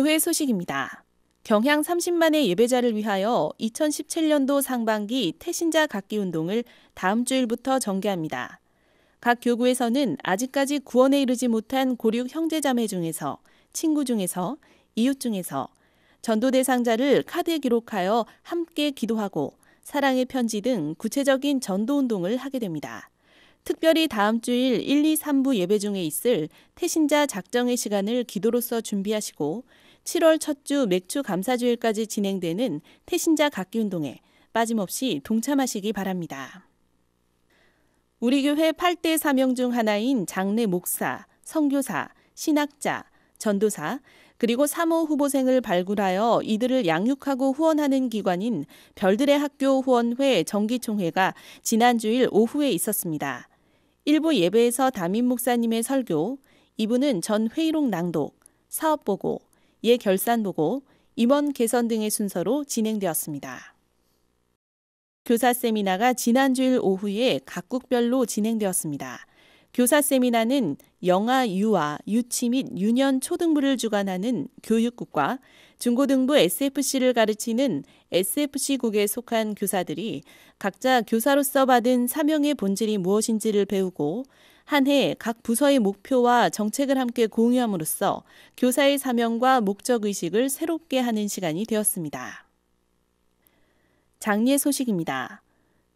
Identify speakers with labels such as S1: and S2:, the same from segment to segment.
S1: 교회 소식입니다. 경향 30만의 예배자를 위하여 2017년도 상반기 태신자 각기 운동을 다음 주일부터 전개합니다. 각 교구에서는 아직까지 구원에 이르지 못한 고륙 형제자매 중에서 친구 중에서 이웃 중에서 전도 대상자를 카드에 기록하여 함께 기도하고 사랑의 편지 등 구체적인 전도 운동을 하게 됩니다. 특별히 다음 주일 1, 2, 3부 예배 중에 있을 태신자 작정의 시간을 기도로서 준비하시고 7월 첫 주 맥주 감사주일까지 진행되는 태신자 각기 운동에 빠짐없이 동참하시기 바랍니다. 우리 교회 8대 사명 중 하나인 장례 목사, 성교사, 신학자, 전도사, 그리고 사모 후보생을 발굴하여 이들을 양육하고 후원하는 기관인 별들의 학교 후원회 정기총회가 지난주일 오후에 있었습니다. 일부 예배에서 담임 목사님의 설교, 이분은 전 회의록 낭독, 사업 보고, 예 결산 보고, 임원 개선 등의 순서로 진행되었습니다. 교사 세미나가 지난주일 오후에 각국별로 진행되었습니다. 교사 세미나는 영아 유아, 유치 및 유년 초등부를 주관하는 교육국과 중고등부 SFC를 가르치는 SFC국에 속한 교사들이 각자 교사로서 받은 사명의 본질이 무엇인지를 배우고 한해각 부서의 목표와 정책을 함께 공유함으로써 교사의 사명과 목적 의식을 새롭게 하는 시간이 되었습니다. 장례 소식입니다.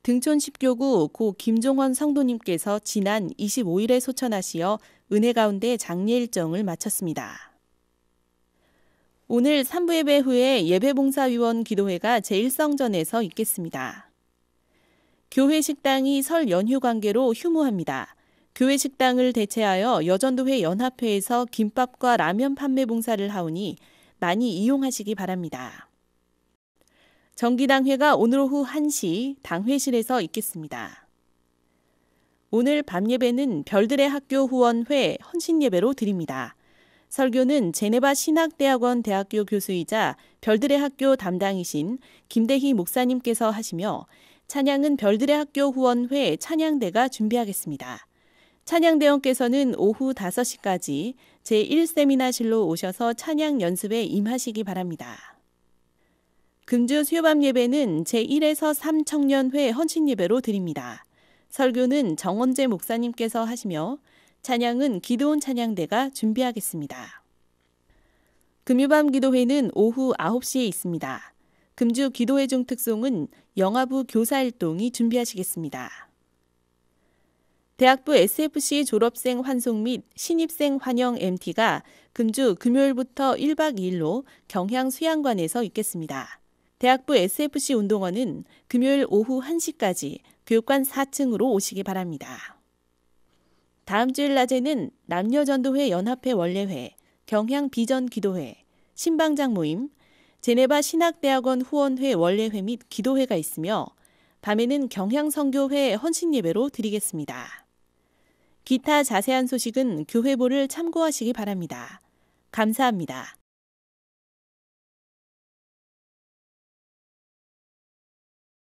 S1: 등촌 십교구고 김종원 성도님께서 지난 25일에 소천하시어 은혜 가운데 장례 일정을 마쳤습니다. 오늘 3부 예배 후에 예배봉사위원 기도회가 제1성전에서 있겠습니다. 교회 식당이 설 연휴 관계로 휴무합니다. 교회 식당을 대체하여 여전도회 연합회에서 김밥과 라면 판매 봉사를 하오니 많이 이용하시기 바랍니다. 정기당회가 오늘 오후 1시 당회실에서 있겠습니다. 오늘 밤 예배는 별들의 학교 후원회 헌신 예배로 드립니다. 설교는 제네바 신학대학원 대학교 교수이자 별들의 학교 담당이신 김대희 목사님께서 하시며 찬양은 별들의 학교 후원회 찬양대가 준비하겠습니다. 찬양대원께서는 오후 5시까지 제1세미나실로 오셔서 찬양 연습에 임하시기 바랍니다. 금주 수요밤 예배는 제1에서 3청년회 헌신예배로 드립니다. 설교는 정원재 목사님께서 하시며 찬양은 기도원 찬양대가 준비하겠습니다. 금요밤 기도회는 오후 9시에 있습니다. 금주 기도회 중 특송은 영화부 교사일동이 준비하시겠습니다. 대학부 SFC 졸업생 환송 및 신입생 환영 MT가 금주 금요일부터 1박 2일로 경향 수양관에서 있겠습니다. 대학부 SFC 운동원은 금요일 오후 1시까지 교육관 4층으로 오시기 바랍니다. 다음 주일 낮에는 남녀전도회 연합회 원례회, 경향 비전 기도회, 신방장 모임, 제네바 신학대학원 후원회 원례회 및 기도회가 있으며 밤에는 경향 성교회 헌신 예배로 드리겠습니다. 기타 자세한 소식은 교회보를 참고하시기 바랍니다. 감사합니다.